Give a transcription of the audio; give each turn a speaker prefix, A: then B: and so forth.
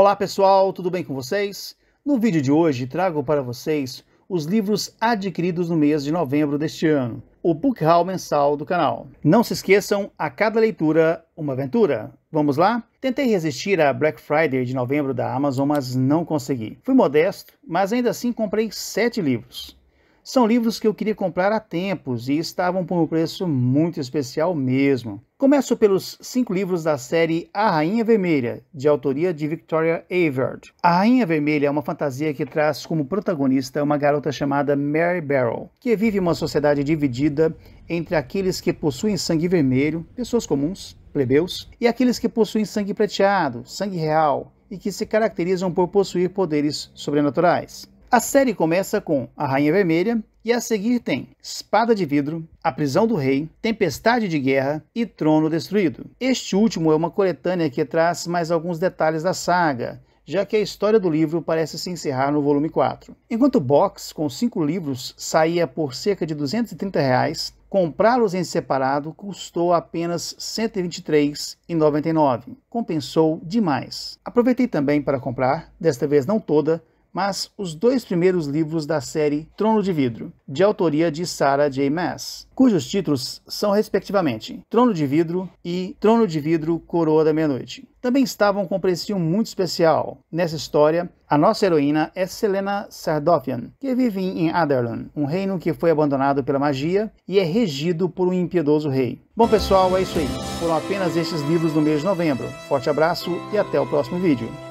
A: Olá pessoal, tudo bem com vocês? No vídeo de hoje trago para vocês os livros adquiridos no mês de novembro deste ano, o book haul mensal do canal. Não se esqueçam, a cada leitura, uma aventura. Vamos lá? Tentei resistir à Black Friday de novembro da Amazon, mas não consegui. Fui modesto, mas ainda assim comprei sete livros. São livros que eu queria comprar há tempos e estavam por um preço muito especial mesmo. Começo pelos cinco livros da série A Rainha Vermelha, de autoria de Victoria Averd. A Rainha Vermelha é uma fantasia que traz como protagonista uma garota chamada Mary Barrow, que vive uma sociedade dividida entre aqueles que possuem sangue vermelho, pessoas comuns, plebeus, e aqueles que possuem sangue prateado, sangue real, e que se caracterizam por possuir poderes sobrenaturais. A série começa com A Rainha Vermelha e a seguir tem Espada de Vidro, A Prisão do Rei, Tempestade de Guerra e Trono Destruído. Este último é uma coletânea que traz mais alguns detalhes da saga, já que a história do livro parece se encerrar no volume 4. Enquanto o box, com cinco livros, saía por cerca de 230 reais, comprá-los em separado custou apenas R$ 123,99. Compensou demais. Aproveitei também para comprar, desta vez não toda, mas os dois primeiros livros da série Trono de Vidro, de autoria de Sarah J. Maas, cujos títulos são, respectivamente, Trono de Vidro e Trono de Vidro Coroa da Meia-Noite. Também estavam com um precinho muito especial. Nessa história, a nossa heroína é Selena Sardofian,
B: que vive em
A: Aderlan, um reino que foi abandonado pela magia e é regido por um impiedoso rei. Bom pessoal, é isso aí. Foram apenas estes livros do mês de novembro. Forte abraço e até o próximo vídeo.